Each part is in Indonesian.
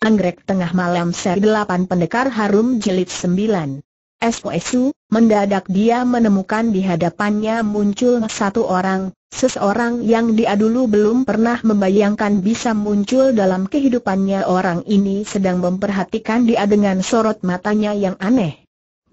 Anggrek tengah malam seri delapan pendekar harum jilid 9. SOSU, mendadak dia menemukan di hadapannya muncul satu orang, seseorang yang dia dulu belum pernah membayangkan bisa muncul dalam kehidupannya orang ini sedang memperhatikan dia dengan sorot matanya yang aneh.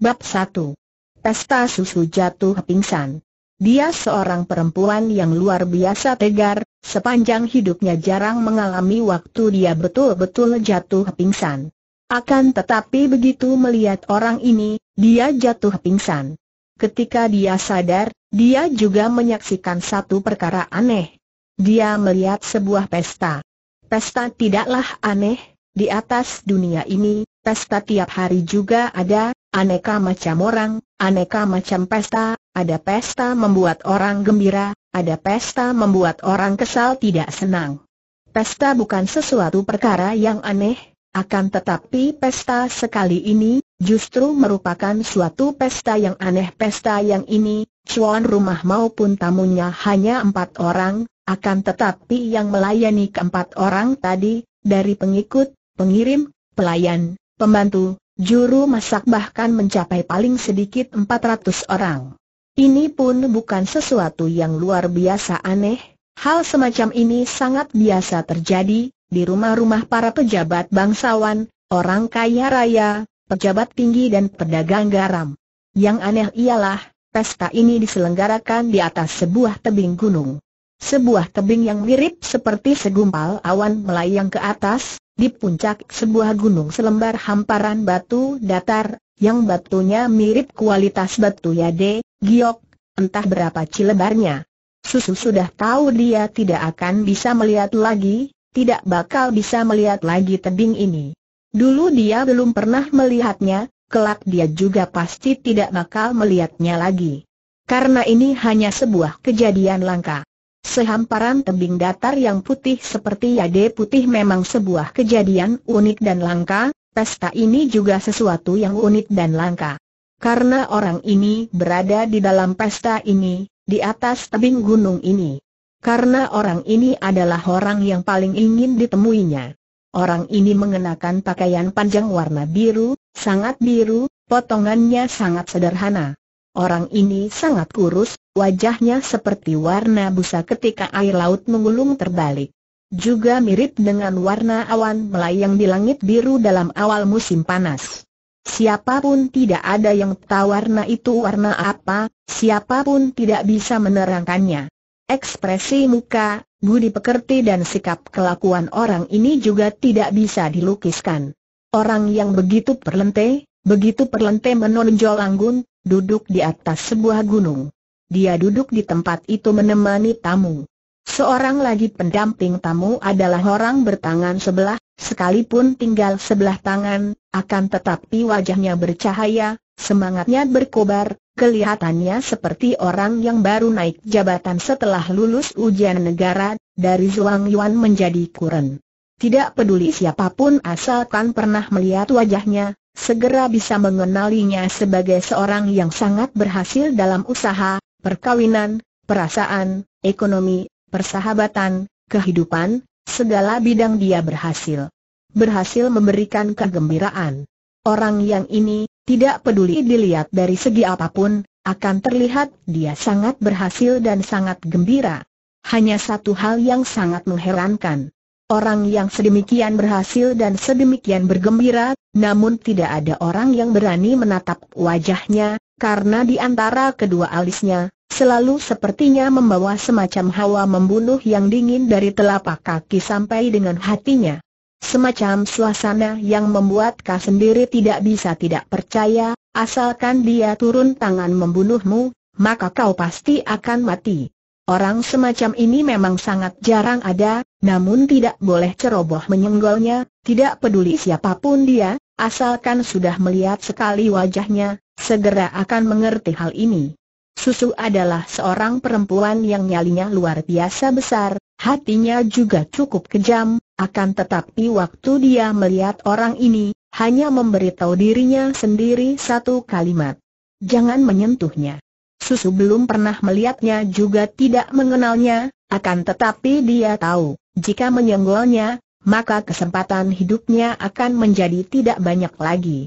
Bab 1. Pesta susu jatuh pingsan. Dia seorang perempuan yang luar biasa tegar, Sepanjang hidupnya jarang mengalami waktu dia betul-betul jatuh pingsan. Akan tetapi begitu melihat orang ini, dia jatuh pingsan. Ketika dia sadar, dia juga menyaksikan satu perkara aneh. Dia melihat sebuah pesta. Pesta tidaklah aneh, di atas dunia ini, pesta tiap hari juga ada, aneka macam orang, aneka macam pesta, ada pesta membuat orang gembira, ada pesta membuat orang kesal tidak senang. Pesta bukan sesuatu perkara yang aneh, akan tetapi pesta sekali ini, justru merupakan suatu pesta yang aneh Pesta yang ini, cuan rumah maupun tamunya hanya empat orang, akan tetapi yang melayani keempat orang tadi, dari pengikut, pengirim, pelayan, pembantu, juru masak bahkan mencapai paling sedikit empat ratus orang. Ini pun bukan sesuatu yang luar biasa aneh, hal semacam ini sangat biasa terjadi, di rumah-rumah para pejabat bangsawan, orang kaya raya, pejabat tinggi dan pedagang garam. Yang aneh ialah, pesta ini diselenggarakan di atas sebuah tebing gunung. Sebuah tebing yang mirip seperti segumpal awan melayang ke atas, di puncak sebuah gunung selembar hamparan batu datar, yang batunya mirip kualitas batu yade, Giok, entah berapa cilebarnya. Susu sudah tahu dia tidak akan bisa melihat lagi, tidak bakal bisa melihat lagi tebing ini. Dulu dia belum pernah melihatnya, kelak dia juga pasti tidak bakal melihatnya lagi. Karena ini hanya sebuah kejadian langka. Sehamparan tebing datar yang putih seperti yade putih memang sebuah kejadian unik dan langka, pesta ini juga sesuatu yang unik dan langka. Karena orang ini berada di dalam pesta ini, di atas tebing gunung ini. Karena orang ini adalah orang yang paling ingin ditemuinya. Orang ini mengenakan pakaian panjang warna biru, sangat biru, potongannya sangat sederhana. Orang ini sangat kurus, wajahnya seperti warna busa ketika air laut menggulung terbalik. Juga mirip dengan warna awan melayang di langit biru dalam awal musim panas. Siapapun tidak ada yang tahu warna itu warna apa, siapapun tidak bisa menerangkannya. Ekspresi muka, budi pekerti dan sikap kelakuan orang ini juga tidak bisa dilukiskan. Orang yang begitu perlente, begitu perlente menonjol anggun, duduk di atas sebuah gunung. Dia duduk di tempat itu menemani tamu. Seorang lagi pendamping tamu adalah orang bertangan sebelah, sekalipun tinggal sebelah tangan, akan tetapi wajahnya bercahaya, semangatnya berkobar, kelihatannya seperti orang yang baru naik jabatan setelah lulus ujian negara, dari Zhuang Yuan menjadi Kuren. Tidak peduli siapapun asalkan pernah melihat wajahnya, segera bisa mengenalinya sebagai seorang yang sangat berhasil dalam usaha, perkawinan, perasaan, ekonomi, persahabatan, kehidupan, segala bidang dia berhasil. Berhasil memberikan kegembiraan. Orang yang ini, tidak peduli dilihat dari segi apapun, akan terlihat dia sangat berhasil dan sangat gembira. Hanya satu hal yang sangat mengherankan. Orang yang sedemikian berhasil dan sedemikian bergembira, namun tidak ada orang yang berani menatap wajahnya, karena di antara kedua alisnya, Selalu sepertinya membawa semacam hawa membunuh yang dingin dari telapak kaki sampai dengan hatinya. Semacam suasana yang membuat kau sendiri tidak bisa tidak percaya, asalkan dia turun tangan membunuhmu, maka kau pasti akan mati. Orang semacam ini memang sangat jarang ada, namun tidak boleh ceroboh menyenggolnya, tidak peduli siapapun dia, asalkan sudah melihat sekali wajahnya, segera akan mengerti hal ini. Susu adalah seorang perempuan yang nyalinya luar biasa besar, hatinya juga cukup kejam, akan tetapi waktu dia melihat orang ini, hanya memberitahu dirinya sendiri satu kalimat. Jangan menyentuhnya. Susu belum pernah melihatnya juga tidak mengenalnya, akan tetapi dia tahu, jika menyenggolnya, maka kesempatan hidupnya akan menjadi tidak banyak lagi.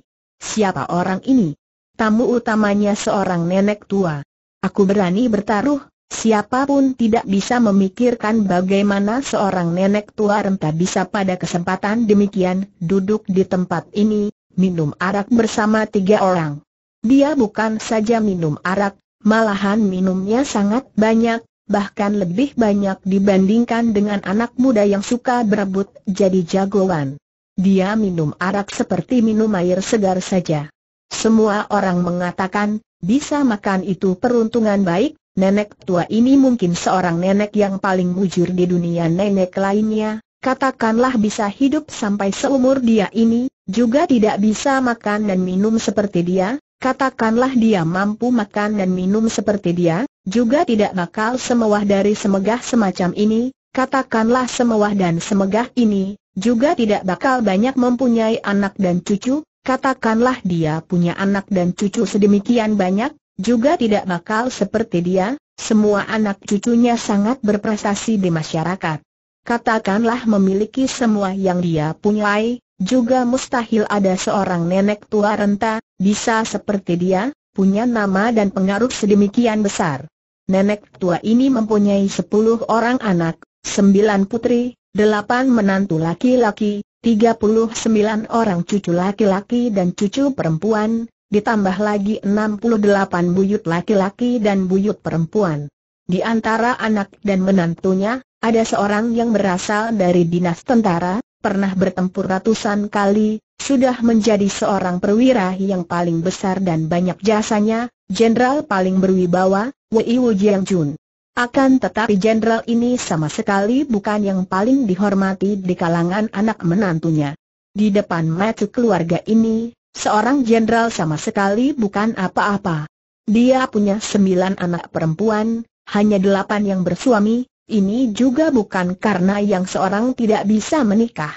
Siapa orang ini? Tamu utamanya seorang nenek tua. Aku berani bertaruh, siapapun tidak bisa memikirkan bagaimana seorang nenek tua renta bisa pada kesempatan demikian duduk di tempat ini, minum arak bersama tiga orang. Dia bukan saja minum arak, malahan minumnya sangat banyak, bahkan lebih banyak dibandingkan dengan anak muda yang suka berebut jadi jagoan. Dia minum arak seperti minum air segar saja. Semua orang mengatakan, bisa makan itu peruntungan baik, nenek tua ini mungkin seorang nenek yang paling mujur di dunia nenek lainnya, katakanlah bisa hidup sampai seumur dia ini, juga tidak bisa makan dan minum seperti dia, katakanlah dia mampu makan dan minum seperti dia, juga tidak bakal semewah dari semegah semacam ini, katakanlah semewah dan semegah ini, juga tidak bakal banyak mempunyai anak dan cucu, Katakanlah dia punya anak dan cucu sedemikian banyak, juga tidak bakal seperti dia, semua anak cucunya sangat berprestasi di masyarakat. Katakanlah memiliki semua yang dia punyai, juga mustahil ada seorang nenek tua renta, bisa seperti dia, punya nama dan pengaruh sedemikian besar. Nenek tua ini mempunyai sepuluh orang anak, sembilan putri, delapan menantu laki-laki, 39 orang cucu laki-laki dan cucu perempuan, ditambah lagi 68 buyut laki-laki dan buyut perempuan. Di antara anak dan menantunya, ada seorang yang berasal dari dinas tentara, pernah bertempur ratusan kali, sudah menjadi seorang perwira yang paling besar dan banyak jasanya, jenderal paling berwibawa, Wei Wujiang Jun. Akan tetapi jenderal ini sama sekali bukan yang paling dihormati di kalangan anak menantunya. Di depan mata keluarga ini, seorang jenderal sama sekali bukan apa-apa. Dia punya sembilan anak perempuan, hanya delapan yang bersuami, ini juga bukan karena yang seorang tidak bisa menikah.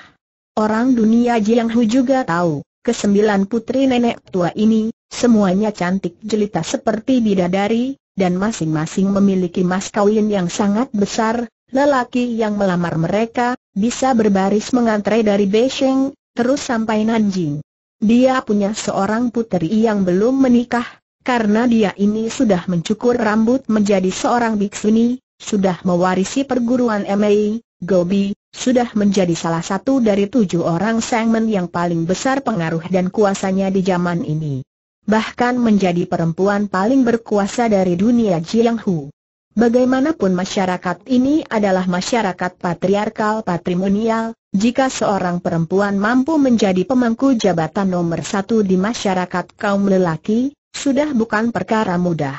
Orang dunia Jiang Hu juga tahu, kesembilan putri nenek tua ini, semuanya cantik jelita seperti bidadari, dan masing-masing memiliki mas kawin yang sangat besar, lelaki yang melamar mereka, bisa berbaris mengantre dari Beijing, terus sampai Nanjing. Dia punya seorang putri yang belum menikah, karena dia ini sudah mencukur rambut menjadi seorang biksuni, sudah mewarisi perguruan Mei, Gobi, sudah menjadi salah satu dari tujuh orang sangmen yang paling besar pengaruh dan kuasanya di zaman ini bahkan menjadi perempuan paling berkuasa dari dunia Jiang Hu. Bagaimanapun masyarakat ini adalah masyarakat patriarkal patrimonial, jika seorang perempuan mampu menjadi pemangku jabatan nomor satu di masyarakat kaum lelaki, sudah bukan perkara mudah.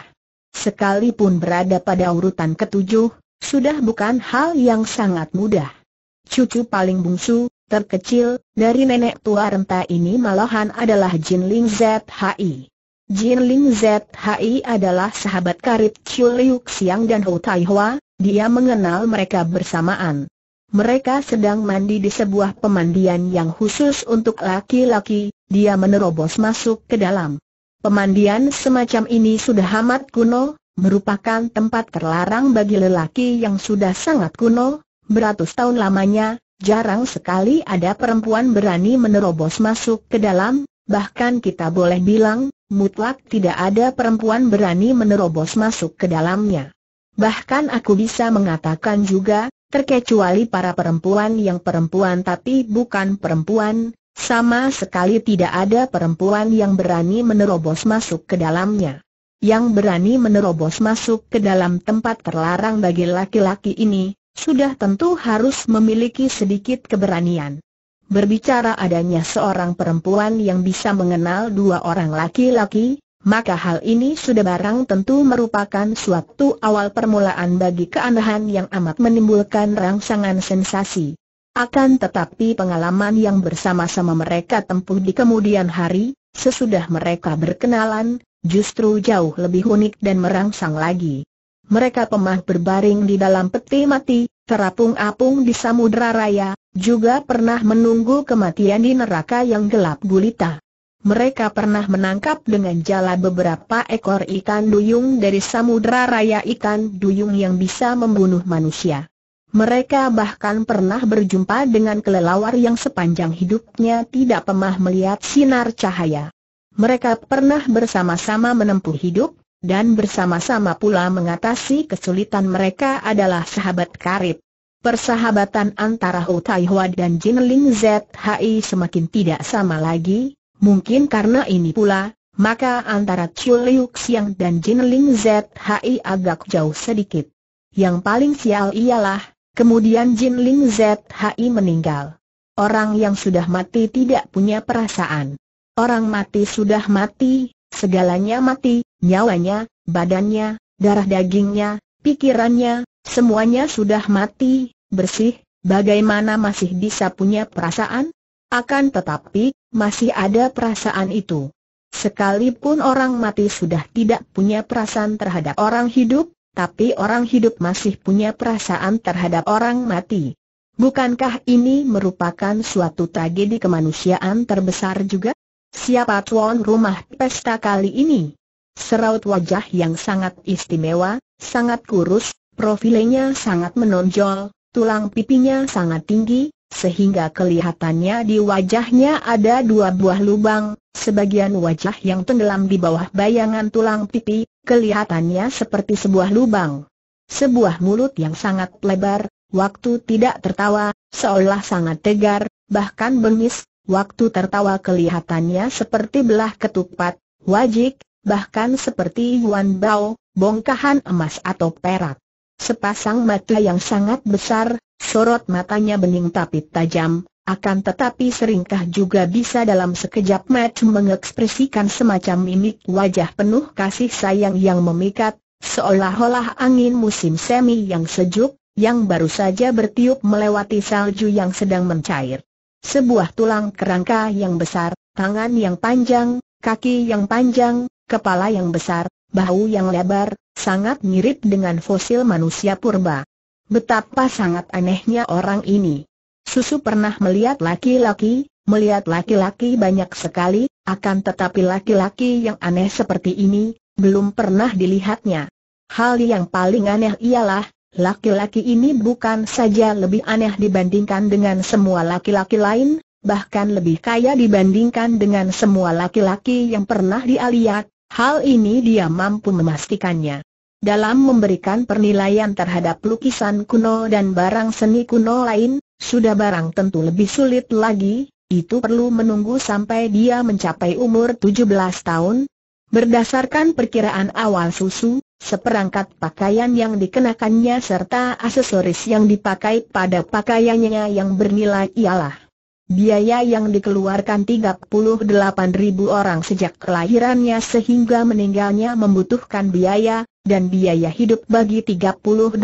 Sekalipun berada pada urutan ketujuh, sudah bukan hal yang sangat mudah. Cucu paling bungsu, terkecil, dari nenek tua renta ini malahan adalah Jin Ling ZHI. Jin Ling ZHI adalah sahabat karib Chiu Liu Xiang dan Hou Tai Hua, dia mengenal mereka bersamaan. Mereka sedang mandi di sebuah pemandian yang khusus untuk laki-laki, dia menerobos masuk ke dalam. Pemandian semacam ini sudah amat kuno, merupakan tempat terlarang bagi lelaki yang sudah sangat kuno, beratus tahun lamanya, Jarang sekali ada perempuan berani menerobos masuk ke dalam, bahkan kita boleh bilang, mutlak tidak ada perempuan berani menerobos masuk ke dalamnya. Bahkan aku bisa mengatakan juga, terkecuali para perempuan yang perempuan tapi bukan perempuan, sama sekali tidak ada perempuan yang berani menerobos masuk ke dalamnya yang berani menerobos masuk ke dalam tempat terlarang bagi laki-laki ini, sudah tentu harus memiliki sedikit keberanian. Berbicara adanya seorang perempuan yang bisa mengenal dua orang laki-laki, maka hal ini sudah barang tentu merupakan suatu awal permulaan bagi keanehan yang amat menimbulkan rangsangan sensasi. Akan tetapi pengalaman yang bersama-sama mereka tempuh di kemudian hari, sesudah mereka berkenalan, justru jauh lebih unik dan merangsang lagi mereka pemah berbaring di dalam peti mati, terapung-apung di samudera raya, juga pernah menunggu kematian di neraka yang gelap gulita. Mereka pernah menangkap dengan jala beberapa ekor ikan duyung dari samudera raya ikan duyung yang bisa membunuh manusia. Mereka bahkan pernah berjumpa dengan kelelawar yang sepanjang hidupnya tidak pemah melihat sinar cahaya. Mereka pernah bersama-sama menempuh hidup, dan bersama-sama pula mengatasi kesulitan mereka adalah sahabat karib. Persahabatan antara Hu Tai dan Jin Ling ZHI semakin tidak sama lagi, mungkin karena ini pula, maka antara Chiu Liu Xiang dan Jin Ling ZHI agak jauh sedikit. Yang paling sial ialah, kemudian Jin Ling ZHI meninggal. Orang yang sudah mati tidak punya perasaan. Orang mati sudah mati, Segalanya mati, nyawanya, badannya, darah dagingnya, pikirannya, semuanya sudah mati, bersih, bagaimana masih bisa punya perasaan? Akan tetapi, masih ada perasaan itu. Sekalipun orang mati sudah tidak punya perasaan terhadap orang hidup, tapi orang hidup masih punya perasaan terhadap orang mati. Bukankah ini merupakan suatu tragedi kemanusiaan terbesar juga? Siapa tuan rumah pesta kali ini? Seraut wajah yang sangat istimewa, sangat kurus, profilnya sangat menonjol, tulang pipinya sangat tinggi, sehingga kelihatannya di wajahnya ada dua buah lubang, sebagian wajah yang tenggelam di bawah bayangan tulang pipi, kelihatannya seperti sebuah lubang. Sebuah mulut yang sangat lebar, waktu tidak tertawa, seolah sangat tegar, bahkan bengis, Waktu tertawa kelihatannya seperti belah ketupat, wajik, bahkan seperti Yuan Bao, bongkahan emas atau perak. Sepasang mata yang sangat besar, sorot matanya bening tapi tajam, akan tetapi seringkah juga bisa dalam sekejap mata mengekspresikan semacam mimik wajah penuh kasih sayang yang memikat, seolah-olah angin musim semi yang sejuk, yang baru saja bertiup melewati salju yang sedang mencair. Sebuah tulang kerangka yang besar, tangan yang panjang, kaki yang panjang, kepala yang besar, bahu yang lebar, sangat mirip dengan fosil manusia purba. Betapa sangat anehnya orang ini. Susu pernah melihat laki-laki, melihat laki-laki banyak sekali, akan tetapi laki-laki yang aneh seperti ini, belum pernah dilihatnya. Hal yang paling aneh ialah, Laki-laki ini bukan saja lebih aneh dibandingkan dengan semua laki-laki lain, bahkan lebih kaya dibandingkan dengan semua laki-laki yang pernah dia lihat, hal ini dia mampu memastikannya. Dalam memberikan penilaian terhadap lukisan kuno dan barang seni kuno lain, sudah barang tentu lebih sulit lagi, itu perlu menunggu sampai dia mencapai umur 17 tahun. Berdasarkan perkiraan awal susu, Seperangkat pakaian yang dikenakannya serta aksesoris yang dipakai pada pakaiannya yang bernilai ialah Biaya yang dikeluarkan 38.000 orang sejak kelahirannya sehingga meninggalnya membutuhkan biaya, dan biaya hidup bagi 38.000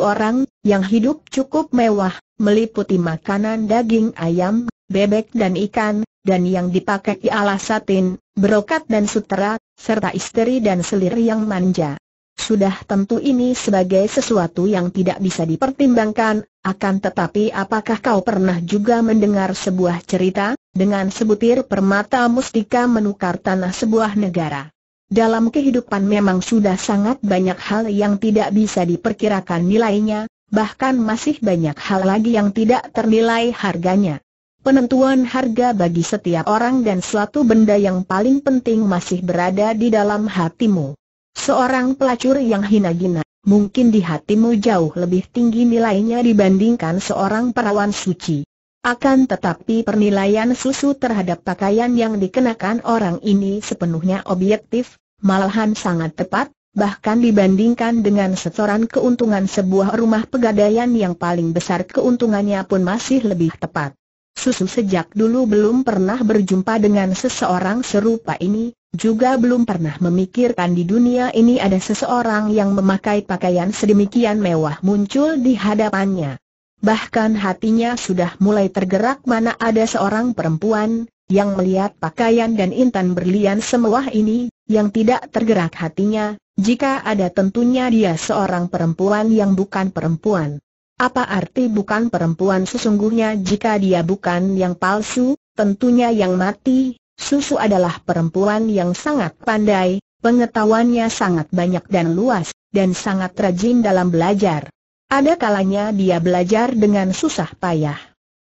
orang, yang hidup cukup mewah, meliputi makanan daging ayam bebek dan ikan, dan yang dipakai alas satin, brokat dan sutera, serta istri dan selir yang manja. Sudah tentu ini sebagai sesuatu yang tidak bisa dipertimbangkan, akan tetapi apakah kau pernah juga mendengar sebuah cerita, dengan sebutir permata mustika menukar tanah sebuah negara? Dalam kehidupan memang sudah sangat banyak hal yang tidak bisa diperkirakan nilainya, bahkan masih banyak hal lagi yang tidak ternilai harganya. Penentuan harga bagi setiap orang dan suatu benda yang paling penting masih berada di dalam hatimu. Seorang pelacur yang hina gina, mungkin di hatimu jauh lebih tinggi nilainya dibandingkan seorang perawan suci. Akan tetapi penilaian susu terhadap pakaian yang dikenakan orang ini sepenuhnya objektif, malahan sangat tepat, bahkan dibandingkan dengan setoran keuntungan sebuah rumah pegadaian yang paling besar keuntungannya pun masih lebih tepat. Susu sejak dulu belum pernah berjumpa dengan seseorang serupa ini, juga belum pernah memikirkan di dunia ini ada seseorang yang memakai pakaian sedemikian mewah muncul di hadapannya. Bahkan hatinya sudah mulai tergerak mana ada seorang perempuan, yang melihat pakaian dan intan berlian semewah ini, yang tidak tergerak hatinya, jika ada tentunya dia seorang perempuan yang bukan perempuan. Apa arti bukan perempuan sesungguhnya jika dia bukan yang palsu, tentunya yang mati, Susu adalah perempuan yang sangat pandai, pengetahuannya sangat banyak dan luas, dan sangat rajin dalam belajar. Ada kalanya dia belajar dengan susah payah.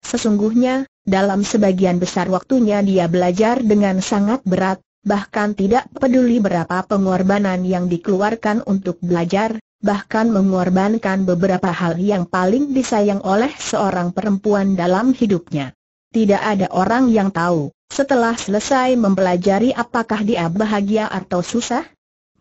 Sesungguhnya, dalam sebagian besar waktunya dia belajar dengan sangat berat, bahkan tidak peduli berapa pengorbanan yang dikeluarkan untuk belajar, bahkan mengorbankan beberapa hal yang paling disayang oleh seorang perempuan dalam hidupnya. Tidak ada orang yang tahu, setelah selesai mempelajari apakah dia bahagia atau susah?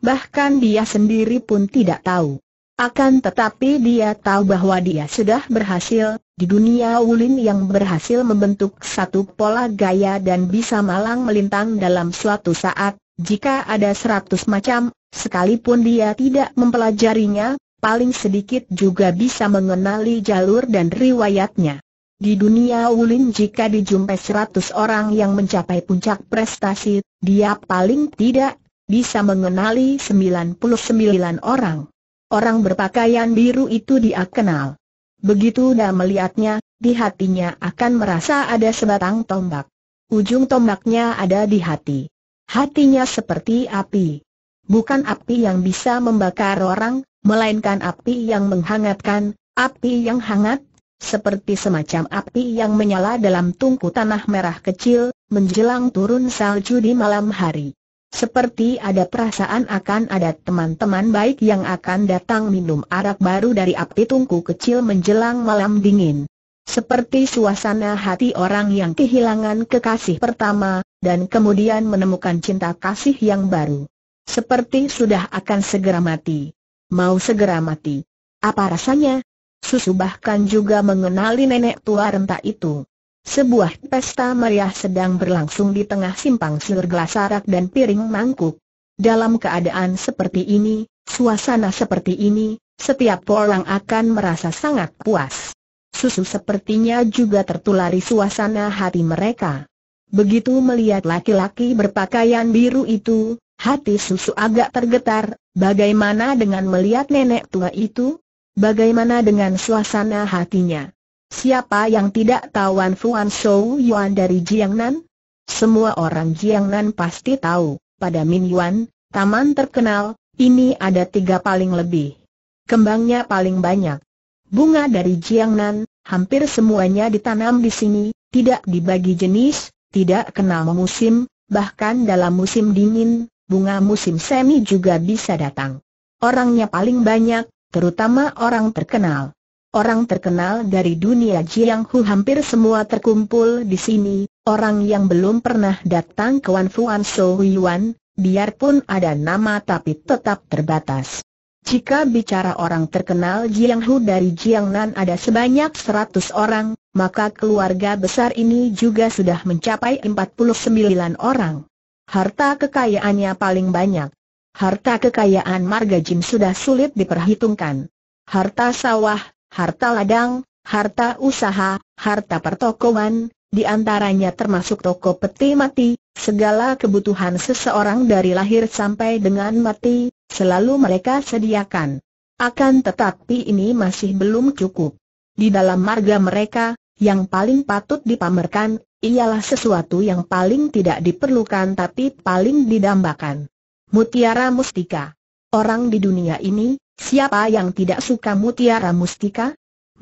Bahkan dia sendiri pun tidak tahu. Akan tetapi dia tahu bahwa dia sudah berhasil, di dunia ulin yang berhasil membentuk satu pola gaya dan bisa malang melintang dalam suatu saat, jika ada seratus macam Sekalipun dia tidak mempelajarinya, paling sedikit juga bisa mengenali jalur dan riwayatnya. Di dunia ulin jika dijumpai 100 orang yang mencapai puncak prestasi, dia paling tidak bisa mengenali 99 orang. Orang berpakaian biru itu dia kenal. Begitu dia melihatnya, di hatinya akan merasa ada sebatang tombak. Ujung tombaknya ada di hati. Hatinya seperti api bukan api yang bisa membakar orang, melainkan api yang menghangatkan, api yang hangat, seperti semacam api yang menyala dalam tungku tanah merah kecil, menjelang turun salju di malam hari. Seperti ada perasaan akan ada teman-teman baik yang akan datang minum arak baru dari api tungku kecil menjelang malam dingin. Seperti suasana hati orang yang kehilangan kekasih pertama, dan kemudian menemukan cinta kasih yang baru. Seperti sudah akan segera mati. Mau segera mati. Apa rasanya? Susu bahkan juga mengenali nenek tua renta itu. Sebuah pesta meriah sedang berlangsung di tengah simpang siur gelas arak dan piring mangkuk. Dalam keadaan seperti ini, suasana seperti ini, setiap orang akan merasa sangat puas. Susu sepertinya juga tertulari suasana hati mereka. Begitu melihat laki-laki berpakaian biru itu, Hati susu agak tergetar, bagaimana dengan melihat nenek tua itu? Bagaimana dengan suasana hatinya? Siapa yang tidak tahu Wan Fuan Shou Yuan dari Jiangnan? Semua orang Jiangnan pasti tahu, pada Min Yuan, taman terkenal, ini ada tiga paling lebih. Kembangnya paling banyak. Bunga dari Jiangnan, hampir semuanya ditanam di sini, tidak dibagi jenis, tidak kenal musim, bahkan dalam musim dingin, bunga musim semi juga bisa datang. Orangnya paling banyak, terutama orang terkenal. Orang terkenal dari dunia Jiang Hu hampir semua terkumpul di sini, orang yang belum pernah datang ke Wan Fuan Shou Yuan, biarpun ada nama tapi tetap terbatas. Jika bicara orang terkenal Jiang Hu dari Jiangnan ada sebanyak 100 orang, maka keluarga besar ini juga sudah mencapai 49 orang. Harta kekayaannya paling banyak. Harta kekayaan Marga Jim sudah sulit diperhitungkan. Harta sawah, harta ladang, harta usaha, harta pertokoan, di antaranya termasuk toko peti mati, segala kebutuhan seseorang dari lahir sampai dengan mati, selalu mereka sediakan. Akan tetapi ini masih belum cukup. Di dalam marga mereka, yang paling patut dipamerkan ialah sesuatu yang paling tidak diperlukan tapi paling didambakan. Mutiara Mustika Orang di dunia ini, siapa yang tidak suka Mutiara Mustika?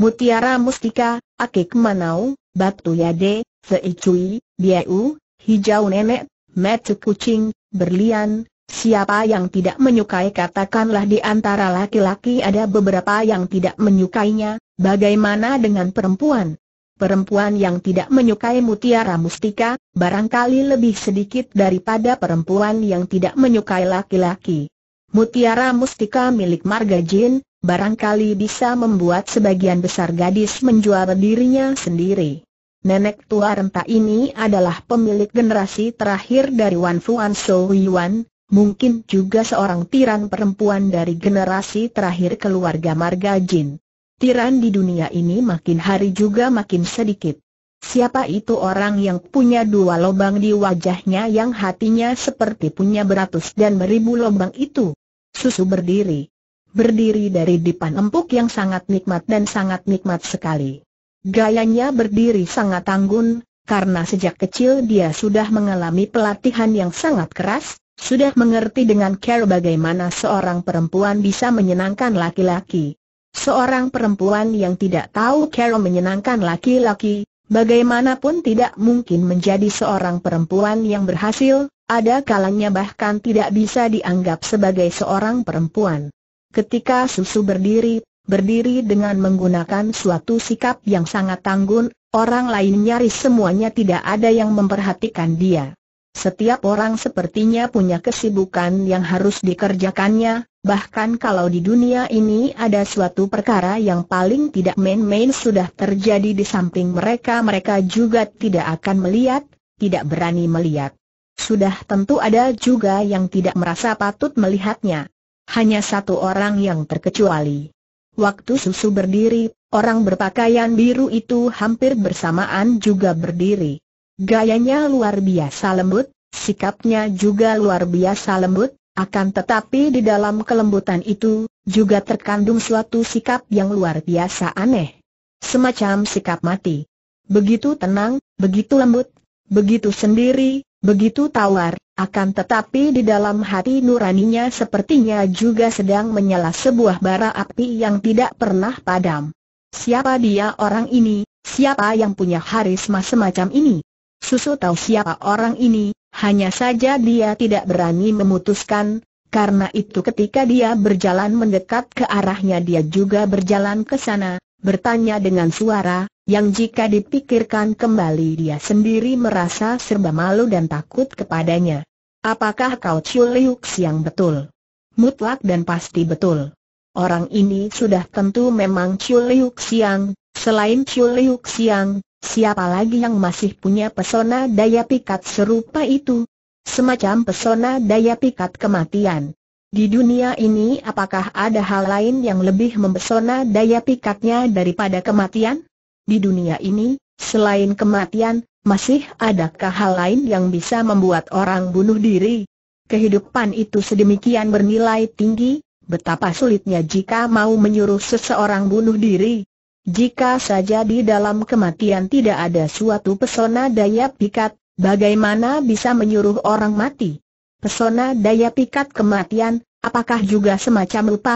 Mutiara Mustika, Akik Manau, Batu Yade, Seicui, Biau, Hijau Nenek, Metu Kucing, Berlian, Siapa yang tidak menyukai katakanlah di antara laki-laki ada beberapa yang tidak menyukainya, bagaimana dengan perempuan? Perempuan yang tidak menyukai mutiara mustika, barangkali lebih sedikit daripada perempuan yang tidak menyukai laki-laki. Mutiara mustika milik Marga Jin, barangkali bisa membuat sebagian besar gadis menjual dirinya sendiri. Nenek tua renta ini adalah pemilik generasi terakhir dari Wan Fuan So Yuan, mungkin juga seorang tiran perempuan dari generasi terakhir keluarga Marga Jin tiran di dunia ini makin hari juga makin sedikit. Siapa itu orang yang punya dua lobang di wajahnya yang hatinya seperti punya beratus dan beribu lobang itu? Susu berdiri. Berdiri dari dipan empuk yang sangat nikmat dan sangat nikmat sekali. Gayanya berdiri sangat anggun, karena sejak kecil dia sudah mengalami pelatihan yang sangat keras, sudah mengerti dengan care bagaimana seorang perempuan bisa menyenangkan laki-laki. Seorang perempuan yang tidak tahu cara menyenangkan laki-laki, bagaimanapun tidak mungkin menjadi seorang perempuan yang berhasil, ada kalanya bahkan tidak bisa dianggap sebagai seorang perempuan. Ketika Susu berdiri, berdiri dengan menggunakan suatu sikap yang sangat tanggun, orang lain nyaris semuanya tidak ada yang memperhatikan dia. Setiap orang sepertinya punya kesibukan yang harus dikerjakannya, Bahkan kalau di dunia ini ada suatu perkara yang paling tidak main-main sudah terjadi di samping mereka Mereka juga tidak akan melihat, tidak berani melihat Sudah tentu ada juga yang tidak merasa patut melihatnya Hanya satu orang yang terkecuali Waktu susu berdiri, orang berpakaian biru itu hampir bersamaan juga berdiri Gayanya luar biasa lembut, sikapnya juga luar biasa lembut akan tetapi di dalam kelembutan itu, juga terkandung suatu sikap yang luar biasa aneh. Semacam sikap mati. Begitu tenang, begitu lembut, begitu sendiri, begitu tawar, akan tetapi di dalam hati nuraninya sepertinya juga sedang menyala sebuah bara api yang tidak pernah padam. Siapa dia orang ini, siapa yang punya harisma semacam ini? Susu tahu siapa orang ini, hanya saja dia tidak berani memutuskan, karena itu ketika dia berjalan mendekat ke arahnya dia juga berjalan ke sana, bertanya dengan suara, yang jika dipikirkan kembali dia sendiri merasa serba malu dan takut kepadanya. Apakah kau Chiu Liuk betul? Mutlak dan pasti betul. Orang ini sudah tentu memang Chiu Liuk Siang, selain Chiu Liuk Siang, Siapa lagi yang masih punya pesona daya pikat serupa itu? Semacam pesona daya pikat kematian. Di dunia ini apakah ada hal lain yang lebih mempesona daya pikatnya daripada kematian? Di dunia ini, selain kematian, masih adakah hal lain yang bisa membuat orang bunuh diri? Kehidupan itu sedemikian bernilai tinggi, betapa sulitnya jika mau menyuruh seseorang bunuh diri. Jika saja di dalam kematian tidak ada suatu pesona daya pikat, bagaimana bisa menyuruh orang mati? Pesona daya pikat kematian, apakah juga semacam lupa?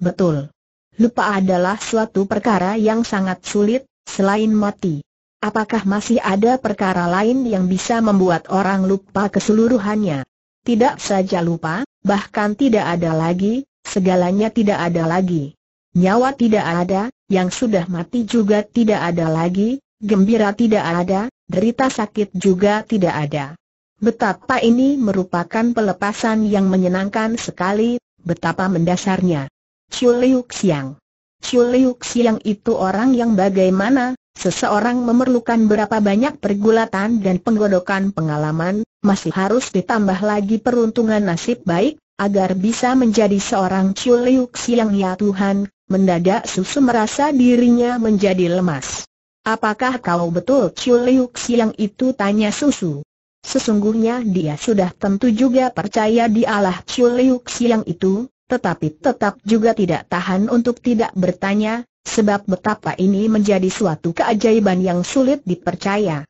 Betul. Lupa adalah suatu perkara yang sangat sulit, selain mati. Apakah masih ada perkara lain yang bisa membuat orang lupa keseluruhannya? Tidak saja lupa, bahkan tidak ada lagi, segalanya tidak ada lagi. Nyawa tidak ada, yang sudah mati juga tidak ada lagi, gembira tidak ada, derita sakit juga tidak ada. Betapa ini merupakan pelepasan yang menyenangkan sekali, betapa mendasarnya. Chiu Liu Xiang Chiu Liu Xiang itu orang yang bagaimana, Seseorang memerlukan berapa banyak pergulatan dan penggodokan pengalaman, masih harus ditambah lagi peruntungan nasib baik, agar bisa menjadi seorang Liu Xiang Ya Tuhan, mendadak Susu merasa dirinya menjadi lemas. Apakah kau betul Chiu Liu Xiang itu tanya Susu? Sesungguhnya dia sudah tentu juga percaya dialah Chiu Liu Xiang itu, tetapi tetap juga tidak tahan untuk tidak bertanya, sebab betapa ini menjadi suatu keajaiban yang sulit dipercaya.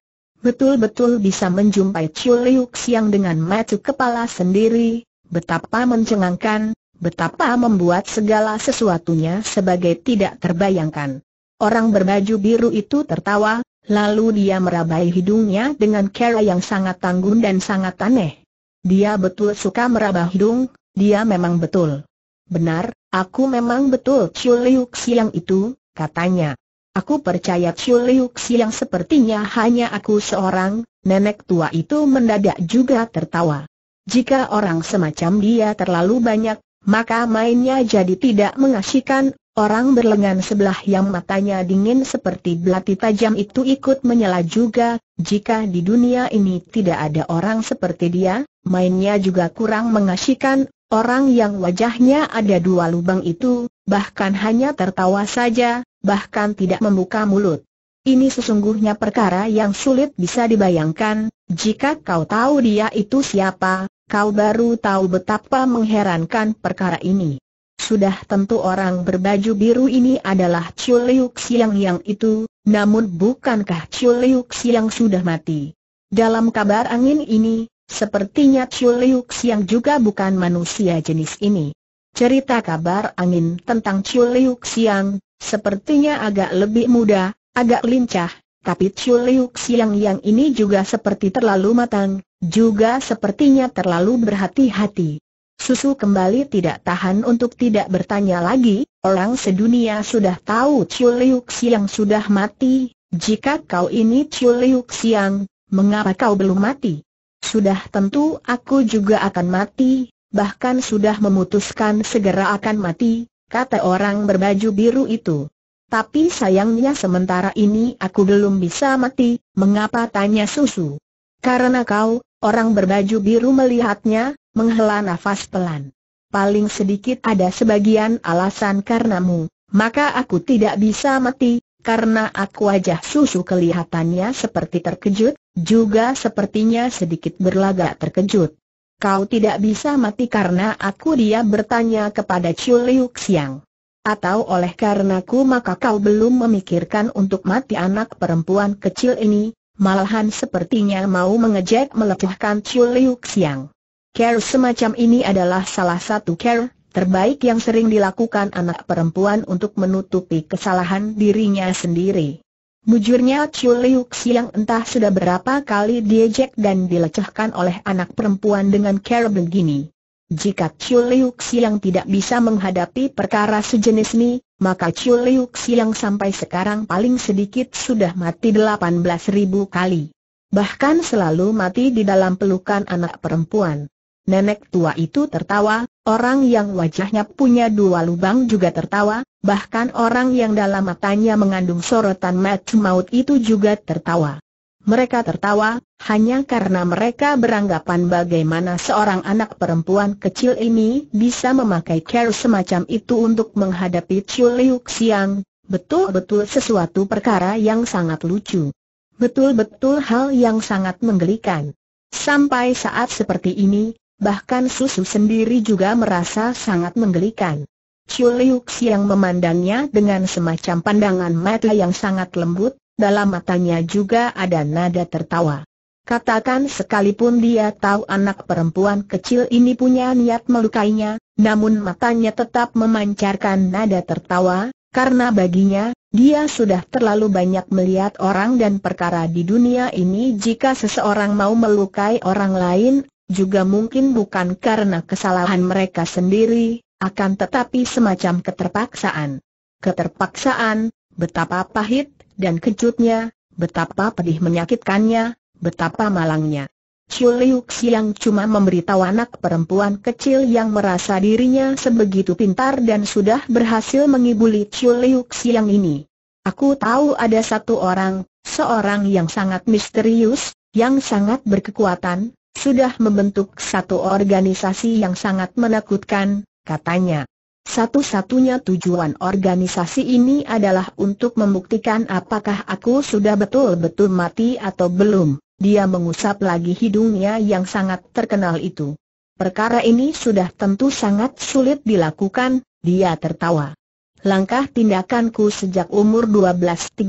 Betul-betul bisa menjumpai Chiu Liu Xiang dengan mata kepala sendiri, betapa mencengangkan, betapa membuat segala sesuatunya sebagai tidak terbayangkan. Orang berbaju biru itu tertawa, lalu dia merabai hidungnya dengan cara yang sangat tanggung dan sangat aneh. Dia betul suka meraba hidung, dia memang betul. Benar, aku memang betul Chiu Liu Xiang itu, katanya. Aku percaya Chiu Liu Xiang sepertinya hanya aku seorang, nenek tua itu mendadak juga tertawa. Jika orang semacam dia terlalu banyak, maka mainnya jadi tidak mengasihkan. orang berlengan sebelah yang matanya dingin seperti belati tajam itu ikut menyela juga, jika di dunia ini tidak ada orang seperti dia, mainnya juga kurang mengasihkan. orang yang wajahnya ada dua lubang itu, bahkan hanya tertawa saja, bahkan tidak membuka mulut. Ini sesungguhnya perkara yang sulit bisa dibayangkan, jika kau tahu dia itu siapa, kau baru tahu betapa mengherankan perkara ini. Sudah tentu orang berbaju biru ini adalah Chiu Liu Xiang yang itu, namun bukankah Chiu Liu Xiang sudah mati? Dalam kabar angin ini, sepertinya Chiu Liu Xiang juga bukan manusia jenis ini. Cerita kabar angin tentang Chiu Liu Xiang, sepertinya agak lebih muda, agak lincah, tapi Chu Liu Xiang yang ini juga seperti terlalu matang, juga sepertinya terlalu berhati-hati. Susu kembali tidak tahan untuk tidak bertanya lagi, orang sedunia sudah tahu Chu Liu Xiang sudah mati, jika kau ini Chu Liu Xiang, mengapa kau belum mati? Sudah tentu aku juga akan mati, bahkan sudah memutuskan segera akan mati, kata orang berbaju biru itu. Tapi sayangnya sementara ini aku belum bisa mati, mengapa tanya susu? Karena kau, orang berbaju biru melihatnya, menghela nafas pelan. Paling sedikit ada sebagian alasan karenamu, maka aku tidak bisa mati, karena aku wajah susu kelihatannya seperti terkejut, juga sepertinya sedikit berlagak terkejut. Kau tidak bisa mati karena aku dia bertanya kepada Chiu Liu Xiang. Atau oleh karenaku maka kau belum memikirkan untuk mati anak perempuan kecil ini, malahan sepertinya mau mengejek melecehkan Chiu Liu Xiang. Care semacam ini adalah salah satu care terbaik yang sering dilakukan anak perempuan untuk menutupi kesalahan dirinya sendiri. Mujurnya Chiu Liu Xiang entah sudah berapa kali diejek dan dilecehkan oleh anak perempuan dengan care begini. Jika Chiu Liu Xiang tidak bisa menghadapi perkara sejenis ini, maka Chiu Liu Xiang sampai sekarang paling sedikit sudah mati 18 ribu kali. Bahkan selalu mati di dalam pelukan anak perempuan. Nenek tua itu tertawa, orang yang wajahnya punya dua lubang juga tertawa, bahkan orang yang dalam matanya mengandung sorotan mat maut itu juga tertawa. Mereka tertawa, hanya karena mereka beranggapan bagaimana seorang anak perempuan kecil ini bisa memakai care semacam itu untuk menghadapi Chiu Liu Xiang, betul-betul sesuatu perkara yang sangat lucu. Betul-betul hal yang sangat menggelikan. Sampai saat seperti ini, bahkan Susu sendiri juga merasa sangat menggelikan. Chiu Liu Xiang memandangnya dengan semacam pandangan mata yang sangat lembut, dalam matanya juga ada nada tertawa. Katakan sekalipun dia tahu anak perempuan kecil ini punya niat melukainya, namun matanya tetap memancarkan nada tertawa, karena baginya, dia sudah terlalu banyak melihat orang dan perkara di dunia ini jika seseorang mau melukai orang lain, juga mungkin bukan karena kesalahan mereka sendiri, akan tetapi semacam keterpaksaan. Keterpaksaan, betapa pahit, dan kejutnya, betapa pedih menyakitkannya, betapa malangnya. Chiu Liu Xiang cuma memberitahu anak perempuan kecil yang merasa dirinya sebegitu pintar dan sudah berhasil mengibuli Chiu Liu Xiang ini. Aku tahu ada satu orang, seorang yang sangat misterius, yang sangat berkekuatan, sudah membentuk satu organisasi yang sangat menakutkan, katanya. Satu-satunya tujuan organisasi ini adalah untuk membuktikan apakah aku sudah betul-betul mati atau belum. Dia mengusap lagi hidungnya yang sangat terkenal itu. Perkara ini sudah tentu sangat sulit dilakukan, dia tertawa. Langkah tindakanku sejak umur 12-13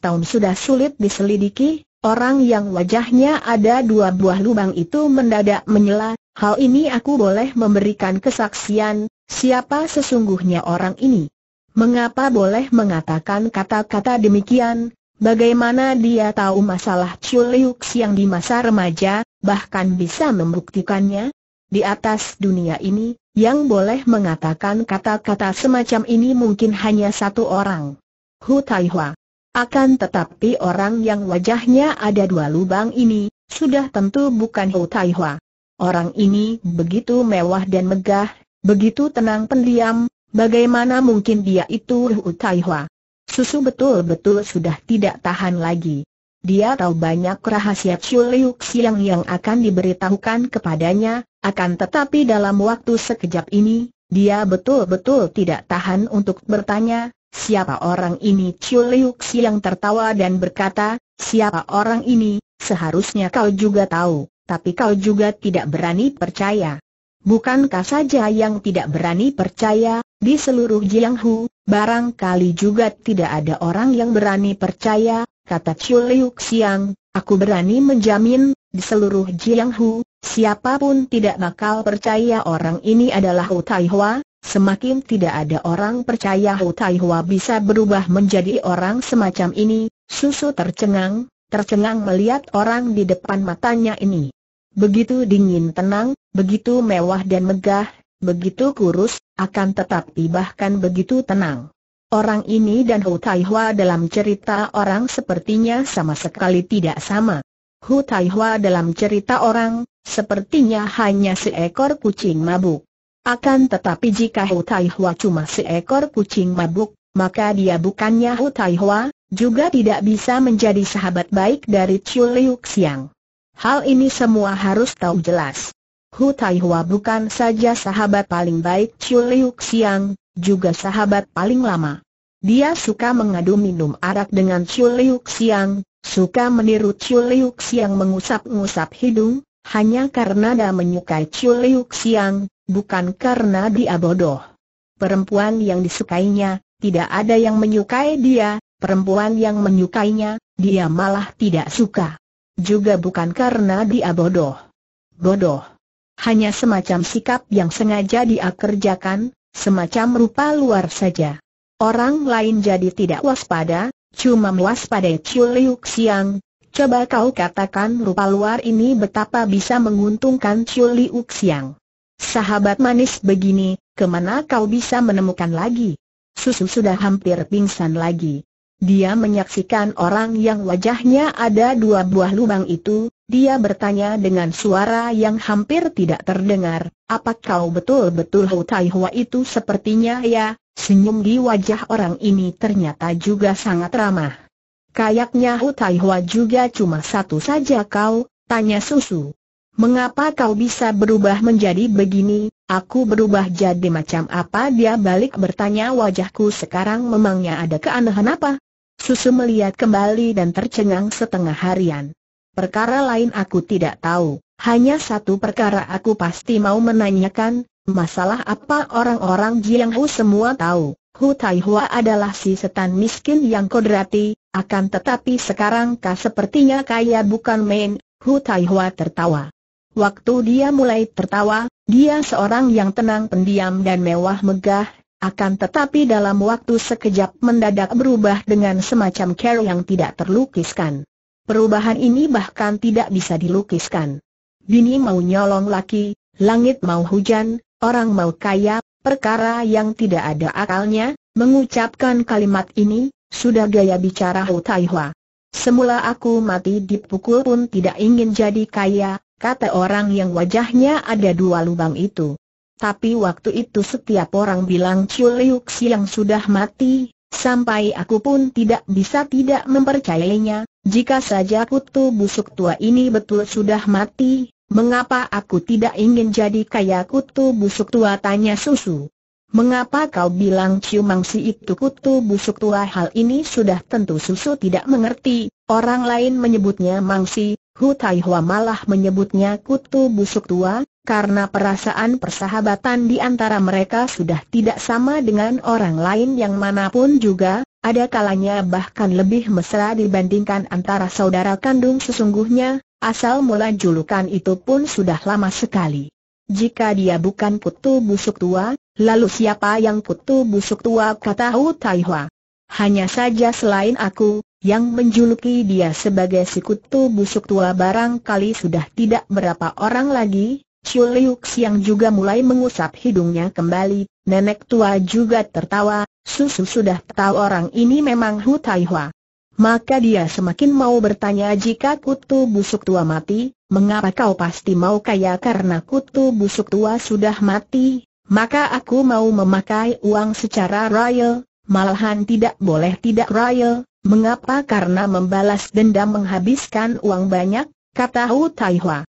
tahun sudah sulit diselidiki, orang yang wajahnya ada dua buah lubang itu mendadak menyela, hal ini aku boleh memberikan kesaksian, Siapa sesungguhnya orang ini? Mengapa boleh mengatakan kata-kata demikian? Bagaimana dia tahu masalah Chuliux yang di masa remaja, bahkan bisa membuktikannya? Di atas dunia ini, yang boleh mengatakan kata-kata semacam ini mungkin hanya satu orang. Hu Taihua. Akan tetapi orang yang wajahnya ada dua lubang ini, sudah tentu bukan Hu Taihua. Orang ini begitu mewah dan megah, Begitu tenang pendiam, bagaimana mungkin dia itu Hu Tai Susu betul-betul sudah tidak tahan lagi. Dia tahu banyak rahasia Chiu Liu Xiang yang akan diberitahukan kepadanya, akan tetapi dalam waktu sekejap ini, dia betul-betul tidak tahan untuk bertanya, siapa orang ini Chiu Liu Xiang tertawa dan berkata, siapa orang ini, seharusnya kau juga tahu, tapi kau juga tidak berani percaya. Bukankah saja yang tidak berani percaya, di seluruh Jianghu, barangkali juga tidak ada orang yang berani percaya, kata Chiu Liu Xiang, aku berani menjamin, di seluruh Jianghu, siapapun tidak bakal percaya orang ini adalah Hu Taihua, semakin tidak ada orang percaya Hu Taihua bisa berubah menjadi orang semacam ini, susu tercengang, tercengang melihat orang di depan matanya ini. Begitu dingin tenang, begitu mewah dan megah, begitu kurus, akan tetapi bahkan begitu tenang. Orang ini dan Hu Tai dalam cerita orang sepertinya sama sekali tidak sama. Hu Tai dalam cerita orang, sepertinya hanya seekor kucing mabuk. Akan tetapi jika Hu Tai cuma seekor kucing mabuk, maka dia bukannya Hu Tai juga tidak bisa menjadi sahabat baik dari Chiu Liu Xiang. Hal ini semua harus tahu jelas. Hu Taihua bukan saja sahabat paling baik Chiu Liu Xiang, juga sahabat paling lama. Dia suka mengadu minum arak dengan Chiu Liu Xiang, suka meniru Chiu Liu Xiang mengusap-ngusap hidung, hanya karena dia menyukai Chiu Liu Xiang, bukan karena dia bodoh. Perempuan yang disukainya, tidak ada yang menyukai dia, perempuan yang menyukainya, dia malah tidak suka juga bukan karena dia bodoh. Bodoh. Hanya semacam sikap yang sengaja dia kerjakan, semacam rupa luar saja. Orang lain jadi tidak waspada, cuma waspada Chiu Liu Xiang. Coba kau katakan rupa luar ini betapa bisa menguntungkan Chiu Liu Xiang. Sahabat manis begini, kemana kau bisa menemukan lagi? Susu sudah hampir pingsan lagi. Dia menyaksikan orang yang wajahnya ada dua buah lubang itu, dia bertanya dengan suara yang hampir tidak terdengar, apa kau betul-betul Hou Tai itu sepertinya ya, senyum di wajah orang ini ternyata juga sangat ramah. Kayaknya Hou Tai juga cuma satu saja kau, tanya Susu. Mengapa kau bisa berubah menjadi begini? Aku berubah jadi macam apa? Dia balik bertanya wajahku sekarang memangnya ada keanehan apa? Susu melihat kembali dan tercengang setengah harian. Perkara lain aku tidak tahu, hanya satu perkara aku pasti mau menanyakan, masalah apa orang-orang Jiang Hu semua tahu. Hu Tai Hua adalah si setan miskin yang kodrati, akan tetapi sekarang kah sepertinya kaya bukan main, Hu Tai Hua tertawa. Waktu dia mulai tertawa, dia seorang yang tenang pendiam dan mewah megah, akan tetapi dalam waktu sekejap mendadak berubah dengan semacam care yang tidak terlukiskan. Perubahan ini bahkan tidak bisa dilukiskan. Bini mau nyolong laki, langit mau hujan, orang mau kaya, perkara yang tidak ada akalnya, mengucapkan kalimat ini, sudah gaya bicara Hu Taihua. Semula aku mati dipukul pun tidak ingin jadi kaya, kata orang yang wajahnya ada dua lubang itu. Tapi waktu itu setiap orang bilang Chiu Liu yang sudah mati, sampai aku pun tidak bisa tidak mempercayainya, jika saja kutu busuk tua ini betul sudah mati, mengapa aku tidak ingin jadi kaya kutu busuk tua tanya susu. Mengapa kau bilang Chiu Mangsi itu kutu busuk tua hal ini sudah tentu susu tidak mengerti, orang lain menyebutnya Mangsi, Hu Tai Hua malah menyebutnya kutu busuk tua, karena perasaan persahabatan di antara mereka sudah tidak sama dengan orang lain yang manapun juga, ada kalanya bahkan lebih mesra dibandingkan antara saudara kandung sesungguhnya, asal mula julukan itu pun sudah lama sekali. Jika dia bukan kutu busuk tua, lalu siapa yang kutu busuk tua kata Hu Taihua? Hanya saja selain aku, yang menjuluki dia sebagai si kutu busuk tua barangkali sudah tidak berapa orang lagi, Chiu Liu yang juga mulai mengusap hidungnya kembali, nenek tua juga tertawa, susu sudah tahu orang ini memang Hu Tai Hua. Maka dia semakin mau bertanya jika kutu busuk tua mati, mengapa kau pasti mau kaya karena kutu busuk tua sudah mati, maka aku mau memakai uang secara royal, malahan tidak boleh tidak royal, mengapa karena membalas dendam menghabiskan uang banyak, kata Hu Tai Hua.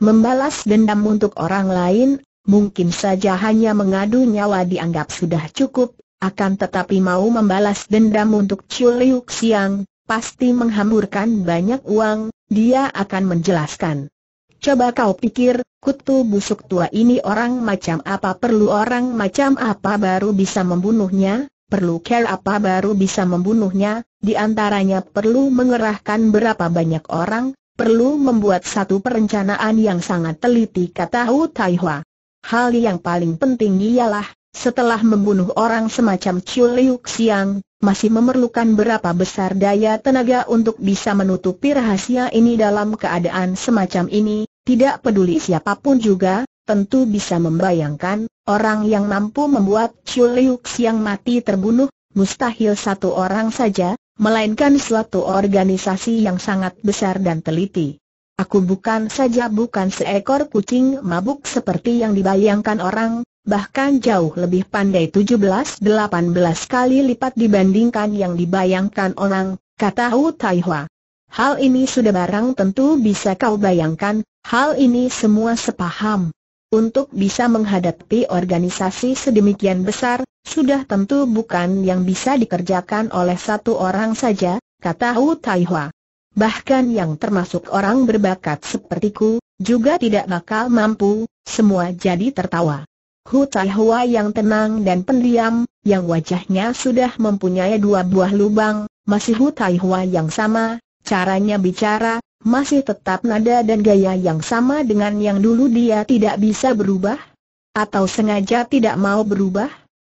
Membalas dendam untuk orang lain, mungkin saja hanya mengadu nyawa dianggap sudah cukup, akan tetapi mau membalas dendam untuk Chiu Liu Xiang, pasti menghamburkan banyak uang, dia akan menjelaskan. Coba kau pikir, kutu busuk tua ini orang macam apa perlu orang macam apa baru bisa membunuhnya, perlu care apa baru bisa membunuhnya, di antaranya perlu mengerahkan berapa banyak orang, perlu membuat satu perencanaan yang sangat teliti kata Hu Tai Hal yang paling penting ialah, setelah membunuh orang semacam Chiu Liu Xiang, masih memerlukan berapa besar daya tenaga untuk bisa menutupi rahasia ini dalam keadaan semacam ini, tidak peduli siapapun juga, tentu bisa membayangkan, orang yang mampu membuat Chiu Liu Xiang mati terbunuh, mustahil satu orang saja, melainkan suatu organisasi yang sangat besar dan teliti. Aku bukan saja bukan seekor kucing mabuk seperti yang dibayangkan orang, bahkan jauh lebih pandai 17-18 kali lipat dibandingkan yang dibayangkan orang, kata Hu Taihua. Hal ini sudah barang tentu bisa kau bayangkan, hal ini semua sepaham. Untuk bisa menghadapi organisasi sedemikian besar, sudah tentu bukan yang bisa dikerjakan oleh satu orang saja, kata Hu Taihua. Bahkan yang termasuk orang berbakat sepertiku, juga tidak bakal mampu, semua jadi tertawa. Hu Taihua yang tenang dan pendiam, yang wajahnya sudah mempunyai dua buah lubang, masih Hu Taihua yang sama, caranya bicara, masih tetap nada dan gaya yang sama dengan yang dulu dia tidak bisa berubah? Atau sengaja tidak mau berubah?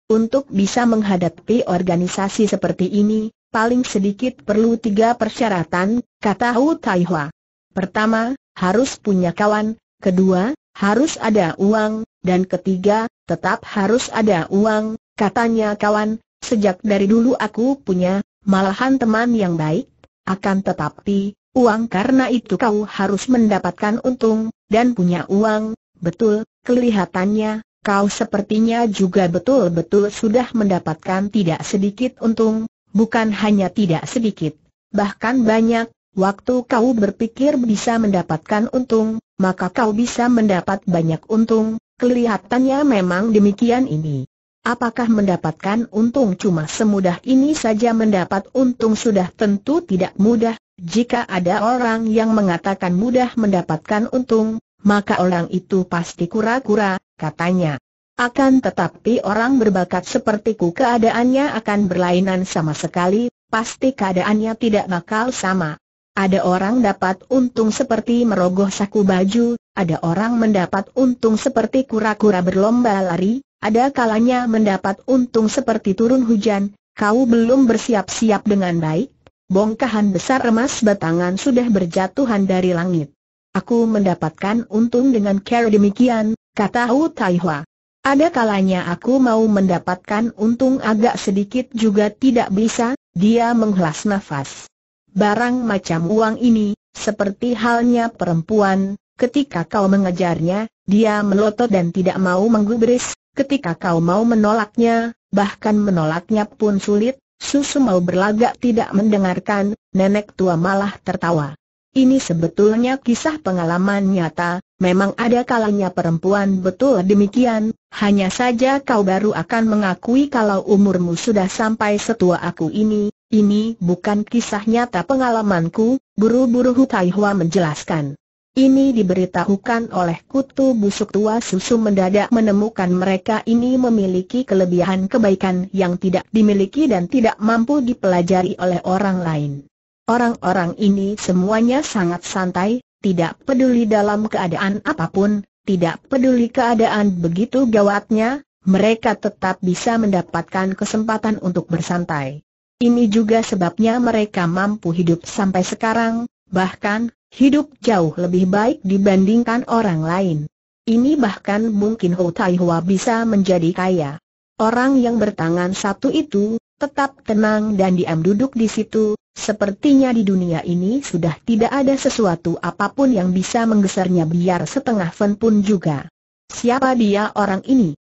Untuk bisa menghadapi organisasi seperti ini, paling sedikit perlu tiga persyaratan, kata Hu Taihua. Pertama, harus punya kawan, kedua, harus ada uang, dan ketiga, tetap harus ada uang, katanya kawan, sejak dari dulu aku punya, malahan teman yang baik, akan tetapi, Uang karena itu kau harus mendapatkan untung, dan punya uang, betul, kelihatannya, kau sepertinya juga betul-betul sudah mendapatkan tidak sedikit untung, bukan hanya tidak sedikit, bahkan banyak, Waktu kau berpikir bisa mendapatkan untung, maka kau bisa mendapat banyak untung, kelihatannya memang demikian ini. Apakah mendapatkan untung cuma semudah ini saja mendapat untung sudah tentu tidak mudah, jika ada orang yang mengatakan mudah mendapatkan untung, maka orang itu pasti kura-kura, katanya. Akan tetapi orang berbakat sepertiku keadaannya akan berlainan sama sekali, pasti keadaannya tidak bakal sama. Ada orang dapat untung seperti merogoh saku baju, ada orang mendapat untung seperti kura-kura berlomba lari, ada kalanya mendapat untung seperti turun hujan, kau belum bersiap-siap dengan baik, bongkahan besar emas batangan sudah berjatuhan dari langit. Aku mendapatkan untung dengan cara demikian, kata Hu Taihua. Ada kalanya aku mau mendapatkan untung agak sedikit juga tidak bisa, dia menghelas nafas. Barang macam uang ini, seperti halnya perempuan, ketika kau mengejarnya, dia melotot dan tidak mau menggubris, ketika kau mau menolaknya, bahkan menolaknya pun sulit, Susu mau berlagak tidak mendengarkan, nenek tua malah tertawa. Ini sebetulnya kisah pengalaman nyata, memang ada kalanya perempuan betul demikian, hanya saja kau baru akan mengakui kalau umurmu sudah sampai setua aku ini, ini bukan kisah nyata pengalamanku, buru-buru Hu Taihua menjelaskan. Ini diberitahukan oleh kutu busuk tua susu mendadak menemukan mereka ini memiliki kelebihan kebaikan yang tidak dimiliki dan tidak mampu dipelajari oleh orang lain. Orang-orang ini semuanya sangat santai, tidak peduli dalam keadaan apapun, tidak peduli keadaan begitu gawatnya, mereka tetap bisa mendapatkan kesempatan untuk bersantai. Ini juga sebabnya mereka mampu hidup sampai sekarang, bahkan Hidup jauh lebih baik dibandingkan orang lain. Ini bahkan mungkin Ho Tai Hua bisa menjadi kaya. Orang yang bertangan satu itu, tetap tenang dan diam duduk di situ, sepertinya di dunia ini sudah tidak ada sesuatu apapun yang bisa menggesernya biar setengah fen pun juga. Siapa dia orang ini?